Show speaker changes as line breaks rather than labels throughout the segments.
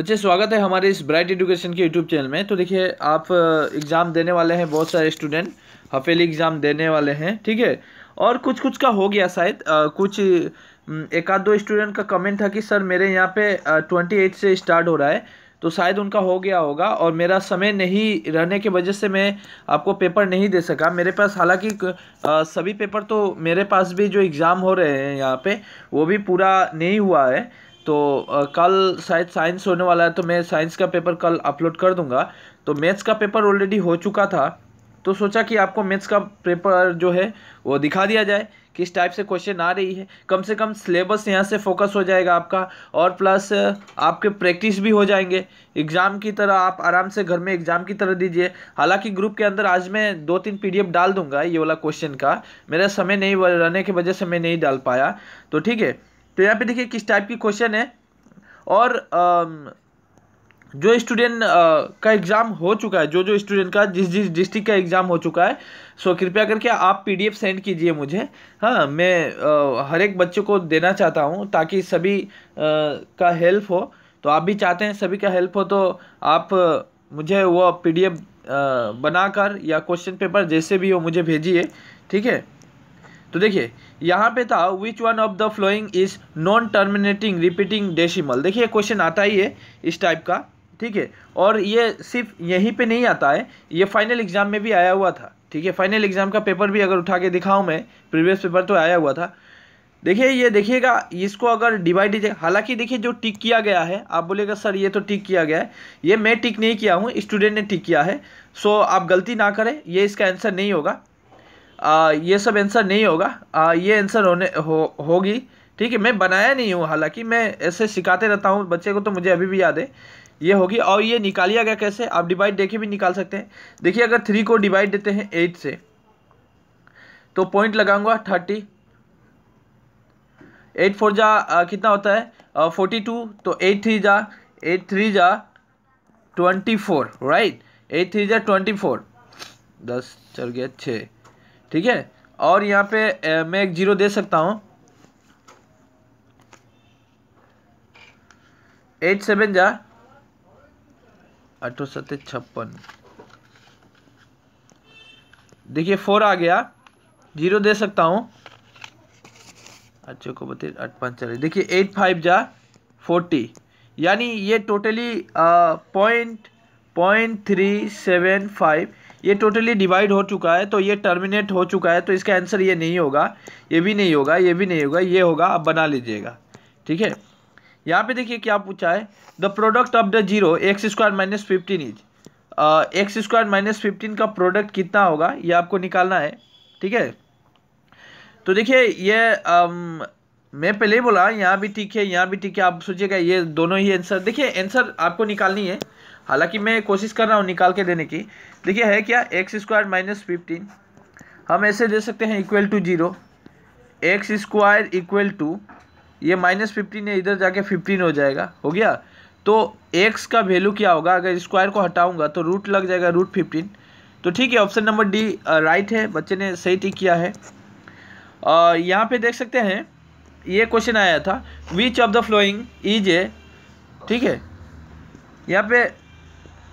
बच्चे स्वागत है हमारे इस ब्राइट एडुकेशन के यूट्यूब चैनल में तो देखिए आप एग्ज़ाम देने वाले हैं बहुत सारे स्टूडेंट हफेली एग्ज़ाम देने वाले हैं ठीक है और कुछ कुछ का हो गया शायद कुछ एक आध दो स्टूडेंट का कमेंट था कि सर मेरे यहाँ पे ट्वेंटी एट से स्टार्ट हो रहा है तो शायद उनका हो गया होगा और मेरा समय नहीं रहने की वजह से मैं आपको पेपर नहीं दे सका मेरे पास हालांकि सभी पेपर तो मेरे पास भी जो एग्ज़ाम हो रहे हैं यहाँ पे वो भी पूरा नहीं हुआ है तो कल शायद साइंस होने वाला है तो मैं साइंस का पेपर कल अपलोड कर दूंगा तो मैथ्स का पेपर ऑलरेडी हो चुका था तो सोचा कि आपको मैथ्स का पेपर जो है वो दिखा दिया जाए किस टाइप से क्वेश्चन आ रही है कम से कम सिलेबस यहाँ से फोकस हो जाएगा आपका और प्लस आपके प्रैक्टिस भी हो जाएंगे एग्ज़ाम की तरह आप आराम से घर में एग्ज़ाम की तरह दीजिए हालांकि ग्रुप के अंदर आज मैं दो तीन पीडीएफ डाल दूंगा ये वाला क्वेश्चन का मेरा समय नहीं रहने की वजह से मैं नहीं डाल पाया तो ठीक है तो यहाँ पे देखिए किस टाइप की क्वेश्चन है और जो स्टूडेंट का एग्ज़ाम हो चुका है जो जो स्टूडेंट का जिस जिस डिस्ट्रिक्ट का एग्ज़ाम हो चुका है सो कृपया करके आप पीडीएफ सेंड कीजिए मुझे हाँ मैं हर एक बच्चे को देना चाहता हूँ ताकि सभी का हेल्प हो तो आप भी चाहते हैं सभी का हेल्प हो तो आप मुझे वो पीडीएफ बनाकर या क्वेश्चन पेपर जैसे भी हो मुझे भेजिए ठीक है तो देखिए यहाँ पे था which one of the following is non terminating repeating decimal देखिए क्वेश्चन आता ही है इस टाइप का ठीक है और ये सिर्फ यहीं पे नहीं आता है ये फाइनल एग्ज़ाम में भी आया हुआ था ठीक है फाइनल एग्ज़ाम का पेपर भी अगर उठा के दिखाऊँ मैं प्रीवियस पेपर तो आया हुआ था देखिए ये देखिएगा इसको अगर डिवाइड दीजिए हालांकि देखिए जो टिक किया गया है आप बोलेगा सर ये तो टिक किया गया है ये मैं टिक नहीं किया हूँ स्टूडेंट ने टिक किया है सो आप गलती ना करें ये इसका आंसर नहीं होगा आ, ये सब आंसर नहीं होगा आ, ये आंसर होने हो होगी ठीक है मैं बनाया नहीं हूँ हालांकि मैं ऐसे सिखाते रहता हूँ बच्चे को तो मुझे अभी भी याद है ये होगी और ये निकालिया गया कैसे आप डिवाइड देखे भी निकाल सकते हैं देखिए अगर थ्री को डिवाइड देते हैं एट से तो पॉइंट लगाऊंगा थर्टी एट फोर जा आ, कितना होता है फोर्टी टू तो एट थ्री जा एट थ्री जा twenty four right eight three जा ट्वेंटी फोर दस चल गया छः ठीक है और यहाँ पे ए, मैं एक जीरो दे सकता हूँ एट सेवन जा अठो सत्य छप्पन देखिए फोर आ गया जीरो दे सकता हूँ अच्छे को बताइए आठ पाँच चले देखिए एट फाइव जा फोर्टी यानी ये totally point point three seven five ये टोटली डिवाइड हो चुका है तो ये टर्मिनेट हो चुका है तो इसका आंसर ये नहीं होगा ये भी नहीं होगा ये भी नहीं होगा ये होगा आप बना लीजिएगा ठीक है यहाँ पे देखिए क्या पूछा है the product of the zero x square minus fifteen is x square minus fifteen का प्रोडक्ट कितना होगा ये आपको निकालना है ठीक है तो देखिए ये आम, मैं पहले ही बोला यहाँ भी ठीक है यहाँ भी ठीक है आप सोचिएगा ये दोनों ही आंसर देखिए आंसर आपको निकालनी है हालांकि मैं कोशिश कर रहा हूँ निकाल के देने की देखिए है क्या एक्स स्क्वायर माइनस फिफ्टीन हम ऐसे दे सकते हैं equal to zero x square equal to ये माइनस फिफ्टीन है इधर जाके फिफ्टीन हो जाएगा हो गया तो एक्स का वैल्यू क्या होगा अगर स्क्वायर को हटाऊंगा तो रूट लग जाएगा रूट फिफ्टीन तो ठीक है ऑप्शन नंबर डी राइट है बच्चे ने सही टिक किया है यहाँ पे देख सकते हैं ये क्वेश्चन आया था which of the following is A ठीक है यहाँ पे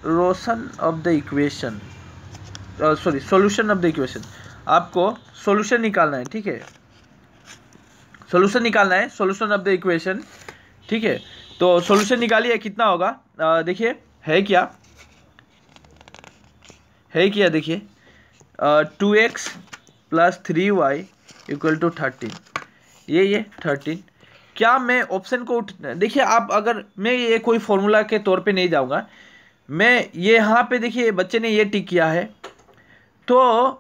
रोशन of the equation sorry solution of the equation आपको सॉल्यूशन निकालना है ठीक है सॉल्यूशन निकालना है सॉल्यूशन ऑफ द इक्वेशन ठीक है तो सॉल्यूशन निकालिए कितना होगा देखिए है क्या है क्या देखिए two x plus three y equal to thirteen ये ये थर्टीन क्या मैं ऑप्शन को देखिए आप अगर मैं ये कोई फॉर्मूला के तौर पे नहीं जाऊंगा मैं ये यहाँ पे देखिए बच्चे ने ये टिक किया है तो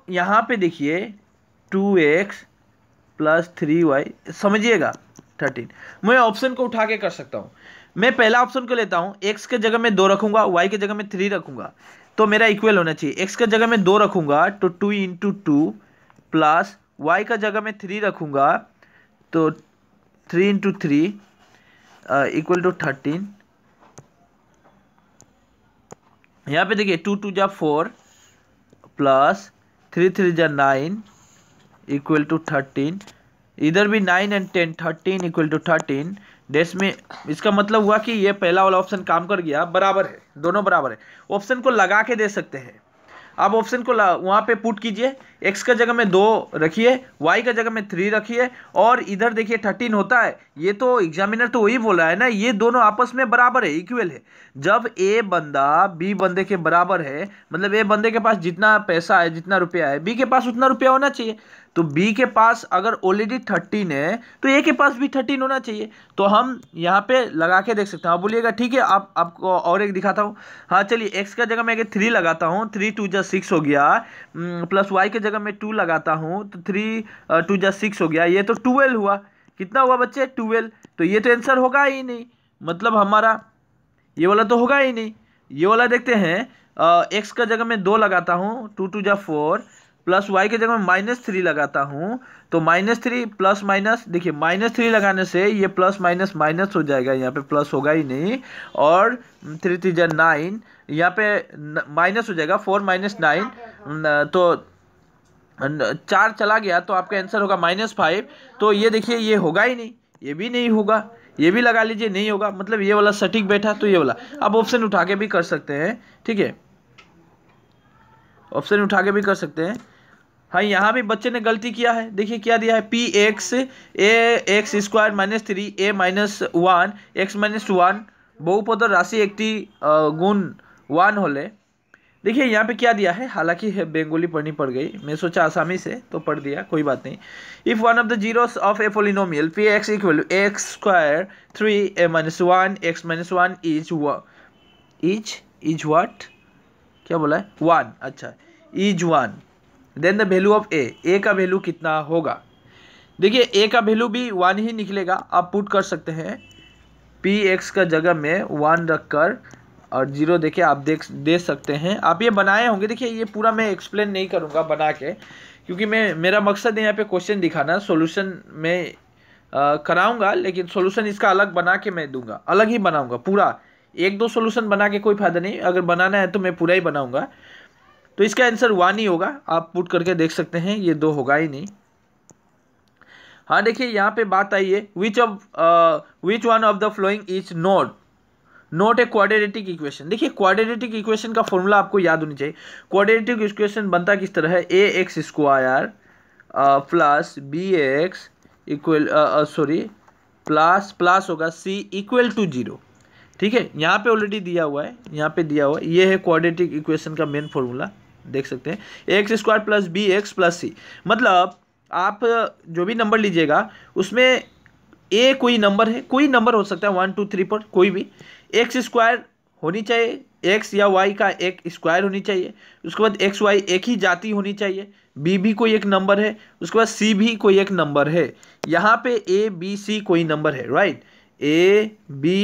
यहाँ पे देखिए two x plus three y समझिएगा थर्टीन मैं ऑप्शन को उठा के कर सकता हूँ मैं पहला ऑप्शन को लेता हूँ एक्स के जगह में दो रखूँगा वाई के जगह में थ्री रखूँगा तो मेरा इक्वल होना चाहिए एक्स के जगह में दो रखूँगा तो two into two plus y का जगह में थ्री रखूँगा तो three into three equal uh, to thirteen यहाँ पे देखिए टू टू जा फोर प्लस थ्री थ्री जा नाइन इक्वल टू थर्टीन इधर भी nine and ten thirteen equal to thirteen डेस में इसका मतलब हुआ कि ये पहला वाला ऑप्शन काम कर गया बराबर है दोनों बराबर है ऑप्शन को लगा के दे सकते हैं आप ऑप्शन को वहाँ पे पुट कीजिए एक्स का जगह में दो रखिए वाई का जगह में थ्री रखिए और इधर देखिए थर्टीन होता है ये तो एग्जामिनर तो वही बोल रहा है ना ये दोनों आपस में बराबर है इक्वल है जब ए बंदा बी बंदे के बराबर है मतलब ए बंदे के पास जितना पैसा है जितना रुपया है बी के पास उतना रुपया होना चाहिए तो बी के पास अगर ऑलरेडी थर्टीन है तो ए के पास भी थर्टीन होना चाहिए तो हम यहाँ पे लगा के देख सकते हैं आप हाँ, बोलिएगा ठीक है आप आपको और एक दिखाता हूँ हाँ चलिए एक्स का जगह मैं थ्री लगाता हूँ थ्री टू जो सिक्स हो गया प्लस वाई के जगह मैं टू लगाता हूँ तो थ्री टू जा सिक्स हो गया ये तो ट्वेल्व हुआ कितना हुआ बच्चे ट्वेल्व तो ये तो आंसर होगा ही नहीं मतलब हमारा ये वाला तो होगा ही नहीं ये वाला देखते हैं एक्स का जगह मैं दो लगाता हूँ टू टू जा फोर प्लस वाई के जगह मैं माइनस थ्री लगाता हूँ तो माइनस थ्री प्लस माइनस देखिए माइनस थ्री लगाने से ये प्लस माइनस माइनस हो जाएगा यहाँ पे प्लस होगा ही नहीं और थ्री थ्री जा नाइन यहाँ पे माइनस हो जाएगा फोर माइनस नाइन तो Uh, चार चला गया तो आपका आंसर होगा माइनस फाइव तो ये देखिए ये होगा ही नहीं ये भी नहीं होगा ये भी लगा लीजिए नहीं होगा मतलब ये वाला सटीक बैठा तो ये वाला आप ऑप्शन उठा के भी कर सकते हैं ठीक है ऑप्शन उठा के भी कर सकते हैं हाँ यहाँ भी बच्चे ने गलती किया है देखिए क्या दिया है P x A x square minus three A minus one x minus one बहुपद राशि एक गुण वन होले देखिए यहाँ पे क्या दिया है हालांकि बेंगोली पढ़नी पड़ गई मैं सोचा आसामी से तो पढ़ दिया कोई बात नहीं if one of the zeros of a polynomial p x equal x square three A minus one x minus one is व इज इज वाट क्या बोला है वन अच्छा is one then the value of a a का value कितना होगा देखिए ए का वैल्यू भी वन ही निकलेगा आप पुट कर सकते हैं पी एक्स का जगह में वन रख कर और जीरो देखिए आप देख दे सकते हैं आप ये बनाए होंगे देखिए ये पूरा मैं एक्सप्लेन नहीं करूँगा बना के क्योंकि मैं मेरा मकसद है यहाँ पे क्वेश्चन दिखाना सोल्यूशन मैं कराऊंगा लेकिन सोल्यूशन इसका अलग बना के मैं दूंगा अलग ही बनाऊंगा पूरा एक दो सोल्यूशन बना के कोई फ़ायदा नहीं अगर बनाना है तो मैं पूरा ही बनाऊंगा तो इसका आंसर वन ही होगा आप पुट करके देख सकते हैं ये दो होगा ही नहीं हाँ देखिए यहाँ पे बात आई है which of which one of the following is note not a quadratic equation देखिए क्वाड्रेटिक इक्वेशन का फॉर्मूला आपको याद होनी चाहिए क्वाड्रेटिक इक्वेशन बनता किस तरह है a x square plus b x equal sorry plus plus होगा सी इक्वल टू जीरो ठीक है यहाँ पे ऑलरेडी दिया हुआ है यहाँ पे दिया हुआ है ये है क्वाड्रेटिक इक्वेशन का मेन फॉर्मूला देख सकते हैं x square plus b x plus c मतलब आप जो भी नंबर लीजिएगा उसमें ए कोई नंबर है कोई नंबर हो सकता है वन टू थ्री पर कोई भी एक्स स्क्वायर होनी चाहिए एक्स या वाई का एक स्क्वायर होनी चाहिए उसके बाद एक्स वाई एक ही जाति होनी चाहिए बी भी कोई एक नंबर है उसके बाद सी भी कोई एक नंबर है यहाँ पे ए बी सी कोई नंबर है राइट ए बी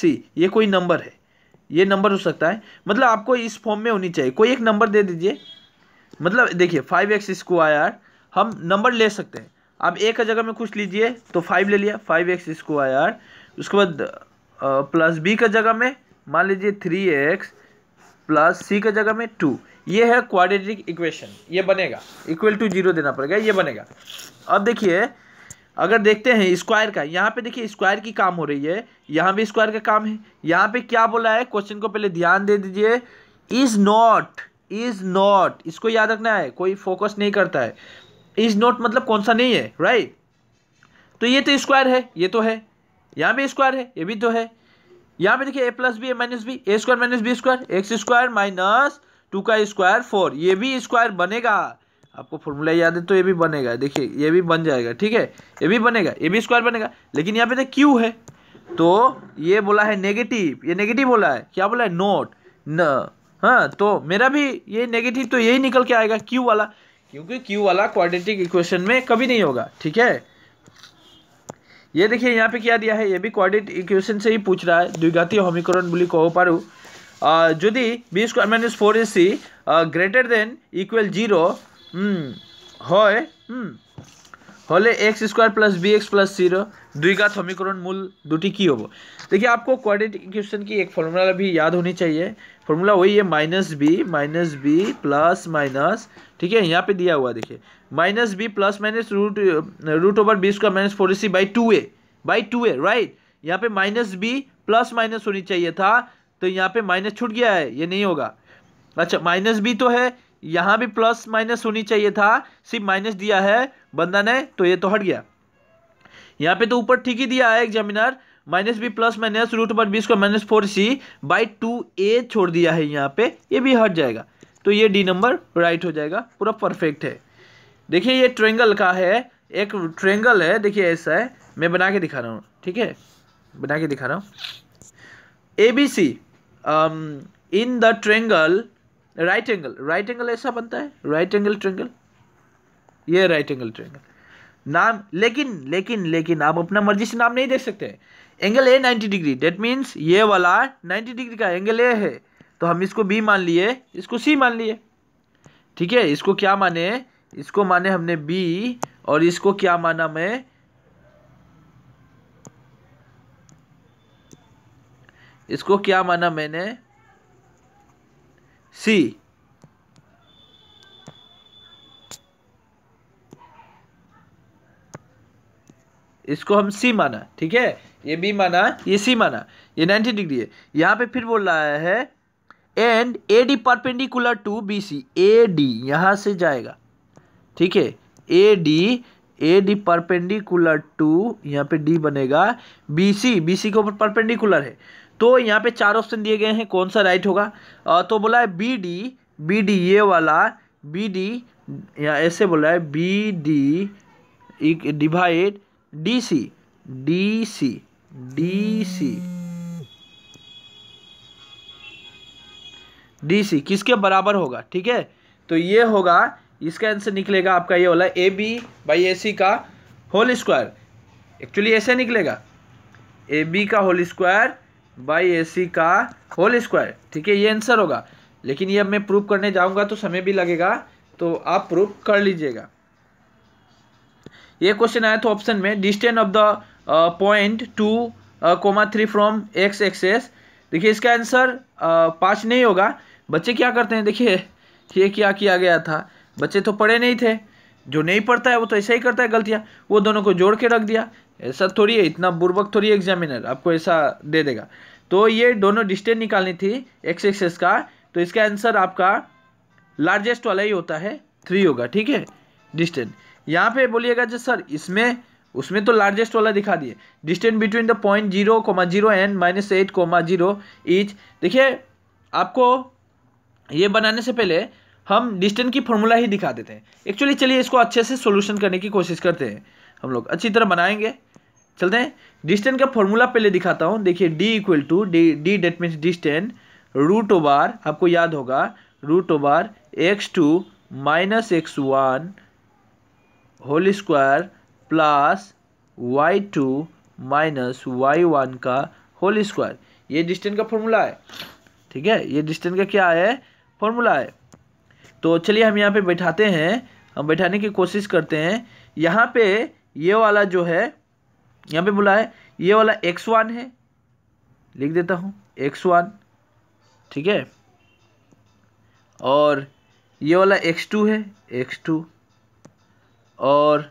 सी ये कोई नंबर है ये नंबर हो सकता है मतलब आपको इस फॉर्म में होनी चाहिए कोई एक नंबर दे दीजिए मतलब देखिए फाइव एक्स स्क्वायर हम नंबर ले सकते हैं आप एक जगह में कुछ लीजिए तो फाइव ले लिया फाइव एक्स स्क्वायर उसके बाद प्लस बी का जगह में मान लीजिए थ्री एक्स प्लस सी का जगह में टू ये है क्वाड्रेटिक इक्वेशन ये बनेगा इक्वल टू जीरो देना पड़ेगा ये बनेगा अब देखिए अगर देखते हैं स्क्वायर का यहाँ पे देखिए स्क्वायर की काम हो रही है यहाँ भी स्क्वायर का काम है यहाँ पे क्या बोला है क्वेश्चन को पहले ध्यान दे दीजिए इज नॉट इज नॉट इसको याद रखना है कोई फोकस नहीं करता है इज नॉट मतलब कौन सा नहीं है राइट right? तो ये तो स्क्वायर है ये तो है यहाँ भी स्क्वायर है ये भी दो है यहाँ पे देखिए a plus b a minus b a square minus b square x square minus two का स्क्वायर फोर ये भी स्क्वायर बनेगा आपको फॉर्मूला याद है तो ये भी बनेगा देखिए ये भी बन जाएगा ठीक है ये भी बनेगा ये भी स्क्वायर बनेगा लेकिन यहाँ पे देखिए क्यू है तो ये बोला है नेगेटिव ये नेगेटिव बोला है क्या बोला है नोट न हाँ तो मेरा भी ये नेगेटिव तो यही निकल के आएगा क्यू वाला क्योंकि क्यू वाला क्वाड्रेटिक इक्वेशन में कभी नहीं होगा ठीक है ये देखिए यहाँ पे क्या दिया है ये भी क्वाड्रेट इक्वेशन से ही पूछ रहा है द्विघाती होमिक्रोन बोली पारू जो b square minus four a c greater than equal zero হলে x square plus b x plus zero द्विघात समीकरण मूल दो की हो देखिए आपको क्वाड्रेटिक इक्वेशन की एक फॉर्मूला भी याद होनी चाहिए फॉर्मूला वही है minus b minus b plus minus ठीक है यहाँ पे दिया हुआ देखिए minus b plus minus root root over b square minus four c by two a by two a right यहाँ पे माइनस बी प्लस माइनस होनी चाहिए था तो यहाँ पे माइनस छूट गया है ये नहीं होगा अच्छा माइनस बी तो है यहाँ भी प्लस माइनस होनी चाहिए था सिर्फ माइनस दिया है बंदा ने तो ये तो हट गया यहाँ पे तो ऊपर ठीक ही दिया है examiner minus b plus minus root ऊपर b square minus four c by two a छोड़ दिया है यहाँ पे ये भी हट जाएगा तो ये डी नंबर राइट हो जाएगा पूरा परफेक्ट है देखिए ये ट्रेंगल का है एक ट्रेंगल है देखिए ऐसा है मैं बना के दिखा रहा हूँ ठीक है बना के दिखा रहा हूँ a b c in the triangle right angle right angle ऐसा बनता है राइट एंगल ट्रेंगल ये राइट एंगल ट्रेंगल नाम लेकिन लेकिन लेकिन आप अपना मर्जी से नाम नहीं देख सकते angle a 90 degree that means ये वाला 90 डिग्री का एंगल ए है तो हम इसको बी मान लिए इसको सी मान लिए ठीक है इसको क्या माने इसको माने हमने बी और इसको क्या माना मैं इसको क्या माना मैंने सी इसको हम सी माना ठीक है ये बी माना ये सी माना ये नाइन्टी डिग्री है यहाँ पे फिर बोल रहा है and a d perpendicular to b c a d यहाँ से जाएगा ठीक है a d a d perpendicular to यहाँ पे डी बनेगा बी सी बी सी के ऊपर परपेंडिकुलर है तो यहाँ पे चार ऑप्शन दिए गए हैं कौन सा राइट होगा तो बोला है बी डी बी डी ये वाला बी डी या ऐसे बोला है b d divide d c d c d c d c किसके बराबर होगा ठीक है तो ये होगा इसका आंसर निकलेगा आपका ये वाला A B by a c का होल स्क्वायर एक्चुअली ऐसे निकलेगा ए बी का whole square by a c का होल स्क्वायर ठीक है ये आंसर होगा लेकिन ये अब मैं प्रूफ करने जाऊंगा तो समय भी लगेगा तो आप प्रूफ कर लीजिएगा ये क्वेश्चन आया था ऑप्शन में distance of the point two comma three from x axis देखिए इसका आंसर uh, पाँच नहीं होगा बच्चे क्या करते हैं देखिए ये क्या किया गया था बच्चे तो पढ़े नहीं थे जो नहीं पढ़ता है वो तो ऐसा ही करता है गलतियाँ वो दोनों को जोड़ के रख दिया ऐसा थोड़ी है इतना बुर्बक थोड़ी एग्जामिनर आपको ऐसा दे देगा तो ये दोनों डिस्टेंस निकालनी थी एक्स एक्सेस का तो इसका आंसर आपका लार्जेस्ट वाला ही होता है थ्री होगा ठीक है डिस्टेंस यहाँ पे बोलिएगा जी सर इसमें उसमें तो लार्जेस्ट वाला दिखा दिए distance between the point zero comma zero and minus eight comma zero each देखिए आपको ये बनाने से पहले हम डिस्टेंस की फॉर्मूला ही दिखा देते हैं एक्चुअली चलिए इसको अच्छे से सोल्यूशन करने की कोशिश करते हैं हम लोग अच्छी तरह बनाएंगे चलते हैं डिस्टेंस का फॉर्मूला पहले दिखाता हूँ देखिए d equal to d d that means distance root over आपको याद होगा root over x two minus x one whole square plus y two minus y one का होल स्क्वायर ये डिस्टेंस का फॉर्मूला है ठीक है ये डिस्टेंस का क्या है फॉर्मूला है तो चलिए हम यहाँ पे बैठाते हैं हम बैठाने की कोशिश करते हैं यहाँ पे ये वाला जो है यहाँ पे बोला है ये वाला एक्स वन है लिख देता हूँ एक्स वन ठीक है और ये वाला एक्स टू है एक्स टू और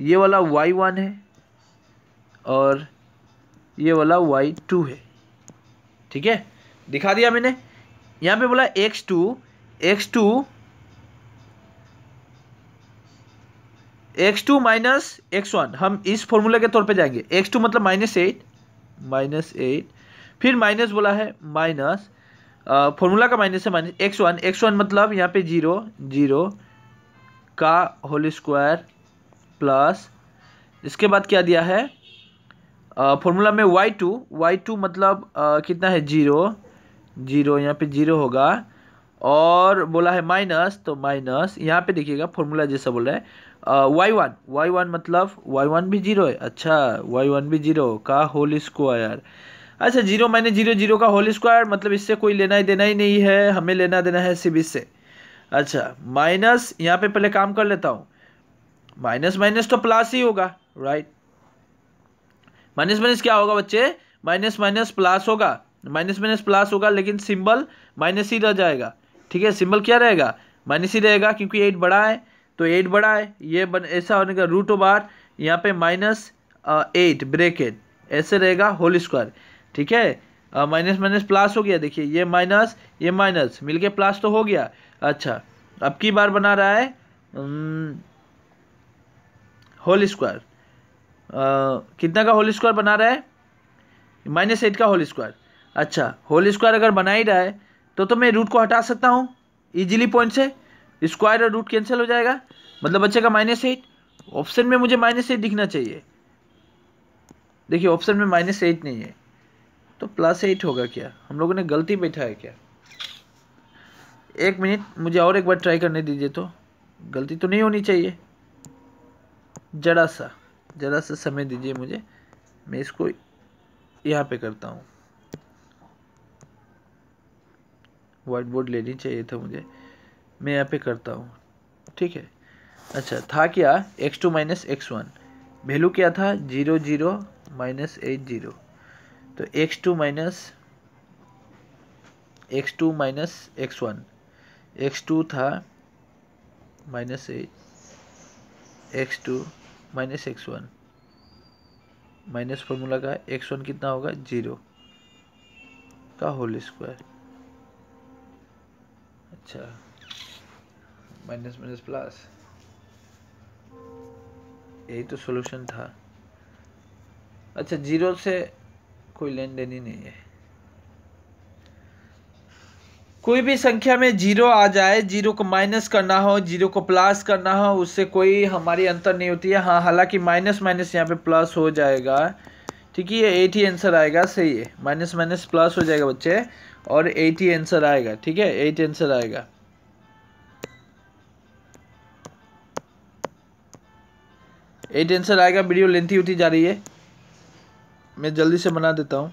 ये वाला वाई वन है और ये वाला वाई टू है ठीक है दिखा दिया मैंने यहाँ पे बोला x two x two x two minus x one हम इस फॉर्मूला के तौर पे जाएंगे एक्स टू मतलब माइनस एट माइनस एट फिर माइनस बोला है माइनस फॉर्मूला का माइनस है minus x one x one मतलब यहाँ पे जीरो जीरो का होल स्क्वायर प्लस इसके बाद क्या दिया है फॉर्मूला में वाई टू वाई टू मतलब आ, कितना है जीरो जीरो यहाँ पे जीरो होगा और बोला है माइनस तो माइनस यहाँ पे देखिएगा फॉर्मूला जैसा बोल रहा है वाई वन वाई वन मतलब वाई वन भी जीरो है अच्छा वाई वन भी जीरो का होल स्क्वायर अच्छा जीरो माइनस जीरो जीरो का होल स्क्वायर मतलब इससे कोई लेना ही देना ही नहीं है हमें लेना देना है सिर्फ इससे अच्छा माइनस यहाँ पे पहले काम कर लेता हूँ माइनस माइनस तो प्लस ही होगा राइट माइनस माइनस क्या होगा बच्चे माइनस माइनस प्लस होगा माइनस माइनस प्लस होगा लेकिन सिंबल माइनस ही रह जाएगा ठीक है सिंबल क्या रहेगा माइनस ही रहेगा क्योंकि एट बड़ा है तो एट बड़ा है ये बन ऐसा होने का रूट ओ बार यहाँ पे माइनस एट ब्रेकेट ऐसे रहेगा होल स्क्वायर ठीक है माइनस माइनस प्लस हो गया देखिए ये माइनस ये माइनस मिलके प्लस तो हो गया अच्छा अब की बार बना रहा है होल स्क्वायर कितना का होल स्क्वायर बना रहा है माइनस एट का होल स्क्वायर अच्छा होल स्क्वायर अगर बना ही रहा है तो तो मैं रूट को हटा सकता हूँ इजीली पॉइंट से स्क्वायर और रूट कैंसिल हो जाएगा मतलब बच्चे का माइनस एट ऑप्शन में मुझे माइनस एट दिखना चाहिए देखिए ऑप्शन में माइनस एट नहीं है तो प्लस एट होगा क्या हम लोगों ने गलती बैठा है क्या एक मिनट मुझे और एक बार ट्राई करने दीजिए तो गलती तो नहीं होनी चाहिए जरा सा जरा सा समय दीजिए मुझे मैं इसको यहाँ पे करता हूँ वाइट बोर्ड लेनी चाहिए था मुझे मैं यहाँ पे करता हूँ ठीक है अच्छा था क्या x two minus x one value क्या था zero zero minus eight zero तो x two minus x two minus x one x two था minus eight x two minus x one minus formula का एक्स वन कितना होगा zero का whole square अच्छा minus minus plus यही तो solution था अच्छा जीरो से कोई लेन देन ही नहीं है कोई भी संख्या में जीरो आ जाए जीरो को माइनस करना हो जीरो को प्लस करना हो उससे कोई हमारी अंतर नहीं होती है हाँ हालांकि माइनस माइनस यहाँ पे प्लस हो जाएगा ठीक है ये एट ही आंसर आएगा सही है माइनस माइनस प्लस हो जाएगा बच्चे और एट ही आंसर आएगा ठीक है एट आंसर आएगा एट आंसर आएगा वीडियो लेंथी होती जा रही है मैं जल्दी से बना देता हूँ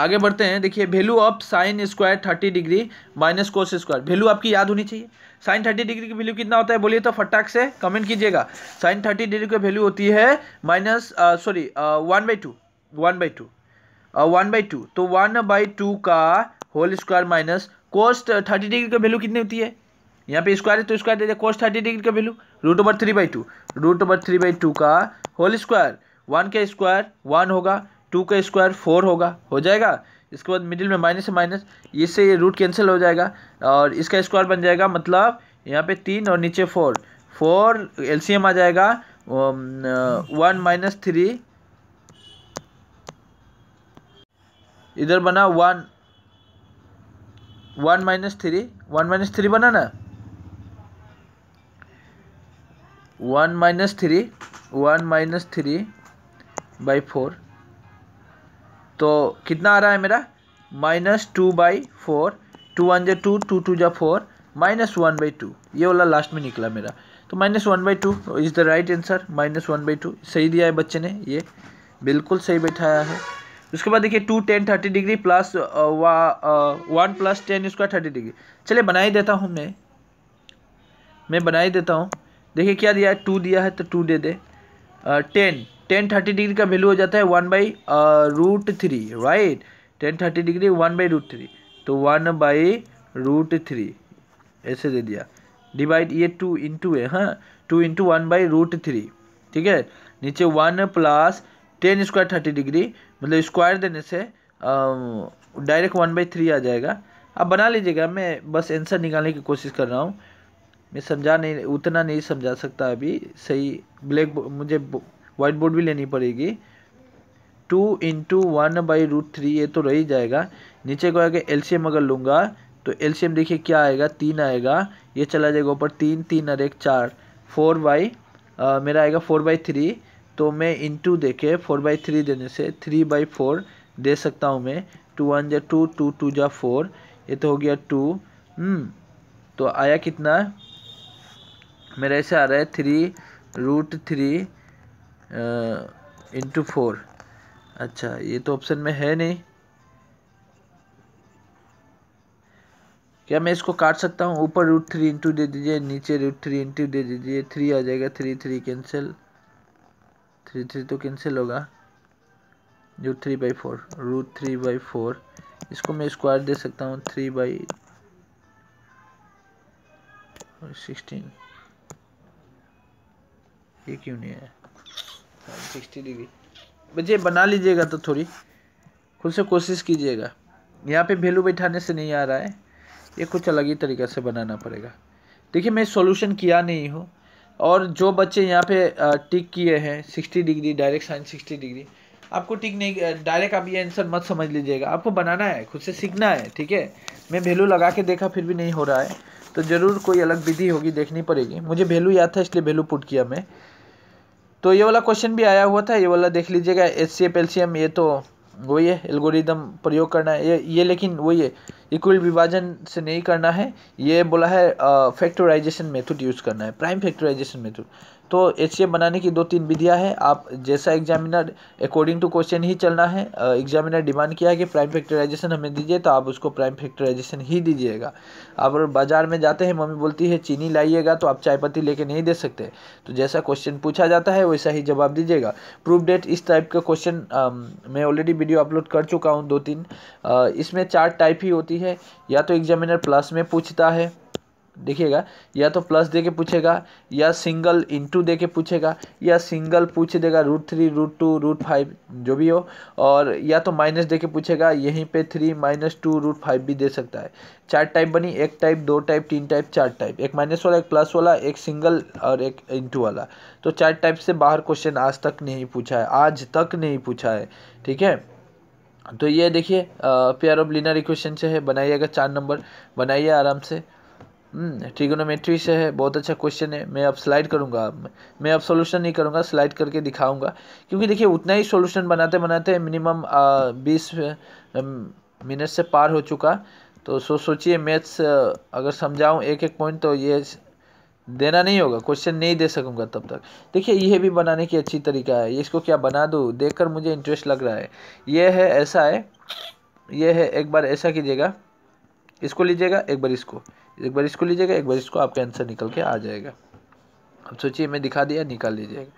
आगे बढ़ते हैं देखिए value of sine square thirty degree minus cos square value आपकी याद होनी चाहिए साइन थर्टी डिग्री की वैल्यू कितना होता है बोलिए तो फटाक से कमेंट कीजिएगा साइन थर्टी डिग्री की वैल्यू होती है minus sorry one by two one by two one by two तो वन बाई टू का whole square minus cos thirty degree की वैल्यू कितनी होती है यहाँ पे स्क्वायर है तो स्क्वायर दे दिया कोस्ट थर्टी डिग्री का value root over three by two root over three by two का होल स्क्वायर वन का स्क्वायर वन होगा टू का स्क्वायर फोर होगा हो जाएगा इसके बाद मिडिल में माइनस है माइनस इससे ये रूट कैंसिल हो जाएगा और इसका स्क्वायर बन जाएगा मतलब यहाँ पे तीन और नीचे फोर फोर एलसीएम आ जाएगा वन माइनस थ्री इधर बना one one minus three one minus three बना ना one minus three one minus three by four तो कितना आ रहा है मेरा minus two by four two one जे टू टू टू जो four minus one by two ये वाला लास्ट में निकला मेरा तो minus one by two is the right answer minus one by two सही दिया है बच्चे ने ये बिल्कुल सही बैठाया है उसके बाद देखिए two tan thirty degree plus one plus tan square thirty degree चलिए बना ही देता हूँ मैं मैं बना ही देता हूँ देखिए क्या दिया है टू दिया है तो टू दे दे tan uh, tan thirty degree का वैल्यू हो जाता है one by root three right tan thirty degree one by root three तो वन बाई रूट थ्री ऐसे दे दिया डिवाइड ये टू इंटू है हाँ two into one by root three ठीक है नीचे one plus tan square thirty degree मतलब स्क्वायर देने से डायरेक्ट वन बाई थ्री आ जाएगा आप बना लीजिएगा मैं बस आंसर निकालने की कोशिश कर रहा हूँ मैं समझा नहीं उतना नहीं समझा सकता अभी सही ब्लैक मुझे वाइट बोर्ड भी लेनी पड़ेगी two into one by root three ये तो रह ही जाएगा नीचे को आगे एलसीएम अगर लूँगा तो एलसीएम देखिए क्या आएगा तीन आएगा ये चला जाएगा ऊपर तीन तीन और एक चार फोर बाई मेरा आएगा फोर बाई थ्री तो मैं इंटू देखे फोर बाई थ्री देने से थ्री बाई फोर दे सकता हूँ मैं टू वन जा टू टू टू जा फोर ये तो हो गया टू हम्म, तो आया कितना मेरा ऐसे आ रहा है three root three into four अच्छा ये तो ऑप्शन में है नहीं क्या मैं इसको काट सकता हूँ ऊपर रूट थ्री इंटू दे दीजिए नीचे रूट थ्री इंटू दे दीजिए थ्री आ जाएगा three three cancel three three तो कैंसिल होगा root three by four root three by four इसको मैं स्क्वायर दे सकता हूँ थ्री बाई सिक्सटीन ये क्यों नहीं है सिक्सटी डिग्री बच्चे बना लीजिएगा तो थोड़ी खुद से कोशिश कीजिएगा यहाँ पे वैल्यू बैठाने से नहीं आ रहा है ये कुछ अलग ही तरीक़े से बनाना पड़ेगा देखिए मैं सॉल्यूशन किया नहीं हूँ और जो बच्चे यहाँ पे टिक किए हैं sixty degree direct sine sixty degree आपको टिक नहीं डायरेक्ट आप ये आंसर मत समझ लीजिएगा आपको बनाना है खुद से सीखना है ठीक है मैं वैल्यू लगा के देखा फिर भी नहीं हो रहा है तो ज़रूर कोई अलग विधि होगी देखनी पड़ेगी मुझे वैल्यू याद था इसलिए वैल्यू पुट किया मैं तो ये वाला क्वेश्चन भी आया हुआ था ये वाला देख लीजिएगा H C F L C M ये तो वही है एल्गोरिदम प्रयोग करना है ये ये लेकिन वही है इक्वल विभाजन से नहीं करना है ये बोला है फैक्टराइजेशन मेथड यूज़ करना है प्राइम फैक्टराइजेशन मेथड तो एच बनाने की दो तीन विधियाँ हैं आप जैसा एग्जामिनर अकॉर्डिंग टू क्वेश्चन ही चलना है एग्जामिनर डिमांड किया है कि प्राइम फैक्टराइजेशन हमें दीजिए तो आप उसको प्राइम फैक्टराइजेशन ही दीजिएगा आप बाज़ार में जाते हैं मम्मी बोलती है चीनी लाइएगा तो आप चाय पत्ती लेके नहीं दे सकते तो जैसा क्वेश्चन पूछा जाता है वैसा ही जवाब दीजिएगा प्रूफ डेट इस टाइप का क्वेश्चन मैं ऑलरेडी वीडियो अपलोड कर चुका हूँ दो तीन इसमें चार टाइप ही होती है या तो एग्जामिनर प्लस में पूछता है देखिएगा या तो प्लस दे के पूछेगा या सिंगल इंटू दे के पूछेगा या सिंगल पूछ देगा root three root two root five जो भी हो और या तो माइनस दे के पूछेगा यहीं पे three minus two root five भी दे सकता है चार टाइप बनी एक टाइप दो टाइप तीन टाइप चार टाइप एक माइनस वाला एक प्लस वाला एक सिंगल और एक इंटू वाला तो चार टाइप से बाहर क्वेश्चन आज तक नहीं पूछा है आज तक नहीं पूछा है ठीक है तो ये देखिए पेयर ऑफ लिनर इक्वेशन से है बनाइएगा चार नंबर बनाइए आराम से ट्रिगोनोमेट्री हम्म, से है बहुत अच्छा क्वेश्चन है मैं अब स्लाइड करूँगा मैं अब सोल्यूशन नहीं करूँगा स्लाइड करके दिखाऊँगा क्योंकि देखिए उतना ही सोल्यूशन बनाते बनाते मिनिमम बीस मिनट से पार हो चुका तो सो सोचिए मैथ्स अगर समझाऊँ एक एक पॉइंट तो ये देना नहीं होगा क्वेश्चन नहीं दे सकूंगा तब तक देखिए यह भी बनाने की अच्छी तरीका है इसको क्या बना दूँ देख मुझे इंटरेस्ट लग रहा है ये है ऐसा है ये है एक बार ऐसा कीजिएगा इसको लीजिएगा एक बार इसको एक बार इसको लीजिएगा एक बार इसको आपका आंसर निकल के आ जाएगा अब सोचिए मैं दिखा दिया निकाल लीजिएगा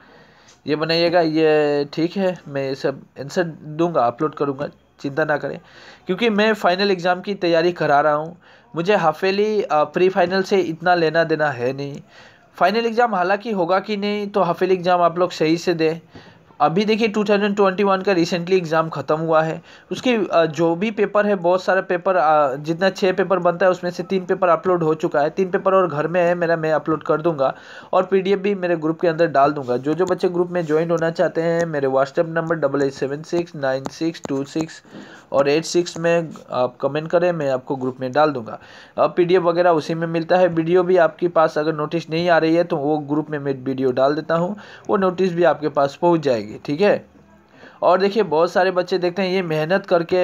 ये बनाइएगा ये ठीक है मैं सब आंसर दूंगा अपलोड करूँगा चिंता ना करें क्योंकि मैं फ़ाइनल एग्ज़ाम की तैयारी करा रहा हूँ मुझे हाफेली प्री फाइनल से इतना लेना देना है नहीं फाइनल एग्ज़ाम हालांकि होगा कि नहीं तो हाफेली एग्ज़ाम आप लोग सही से दें अभी देखिए 2021 का रिसेंटली एग्ज़ाम ख़त्म हुआ है उसके जो भी पेपर है बहुत सारा पेपर जितना छः पेपर बनता है उसमें से तीन पेपर अपलोड हो चुका है तीन पेपर और घर में है मेरा मैं अपलोड कर दूंगा और पीडीएफ भी मेरे ग्रुप के अंदर डाल दूंगा जो जो बच्चे ग्रुप में ज्वाइन होना चाहते हैं मेरे WhatsApp number double eight seven six nine six two six और एट सिक्स में आप कमेंट करें मैं आपको ग्रुप में डाल दूंगा अब पी वगैरह उसी में मिलता है वीडियो भी आपके पास अगर नोटिस नहीं आ रही है तो वो ग्रुप में मैं वीडियो डाल देता हूँ वो नोटिस भी आपके पास पहुँच जाएगा जाएगी ठीक है और देखिए बहुत सारे बच्चे देखते हैं ये मेहनत करके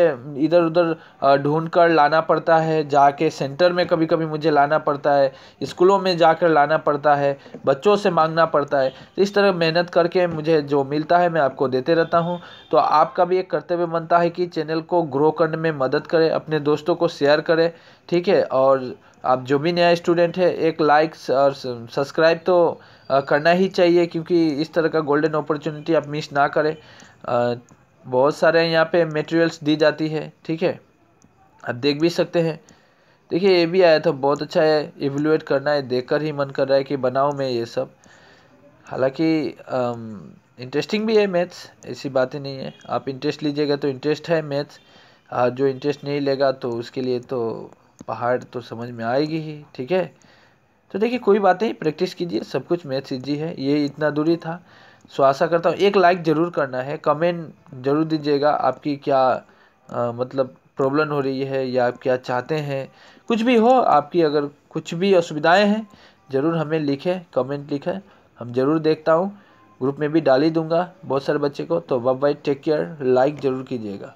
इधर उधर ढूंढ कर लाना पड़ता है जाके सेंटर में कभी कभी मुझे लाना पड़ता है स्कूलों में जाकर लाना पड़ता है बच्चों से मांगना पड़ता है तो इस तरह मेहनत करके मुझे जो मिलता है मैं आपको देते रहता हूँ तो आपका भी एक कर्तव्य बनता है कि चैनल को ग्रो करने में मदद करें अपने दोस्तों को शेयर करें ठीक है और आप जो भी नया स्टूडेंट है एक लाइक और सब्सक्राइब तो करना ही चाहिए क्योंकि इस तरह का गोल्डन अपॉर्चुनिटी आप मिस ना करें बहुत सारे यहाँ पे मटेरियल्स दी जाती है ठीक है आप देख भी सकते हैं देखिए ये भी आया था बहुत अच्छा है एवेलुएट करना है देखकर ही मन कर रहा है कि बनाऊँ मैं ये सब हालांकि इंटरेस्टिंग भी है मैथ्स ऐसी बातें नहीं है आप इंटरेस्ट लीजिएगा तो इंटरेस्ट है मैथ्स और जो इंटरेस्ट नहीं लेगा तो उसके लिए तो पहाड़ तो समझ में आएगी ही ठीक है तो देखिए कोई बात नहीं प्रैक्टिस कीजिए सब कुछ मैथ इजी है ये इतना दूरी था सो आशा करता हूँ एक लाइक ज़रूर करना है कमेंट ज़रूर दीजिएगा आपकी क्या आ, मतलब प्रॉब्लम हो रही है या आप क्या चाहते हैं कुछ भी हो आपकी अगर कुछ भी असुविधाएँ हैं ज़रूर हमें लिखें कमेंट लिखें हम ज़रूर देखता हूँ ग्रुप में भी डाल ही दूंगा बहुत सारे बच्चे को तो बाय टेक केयर लाइक ज़रूर कीजिएगा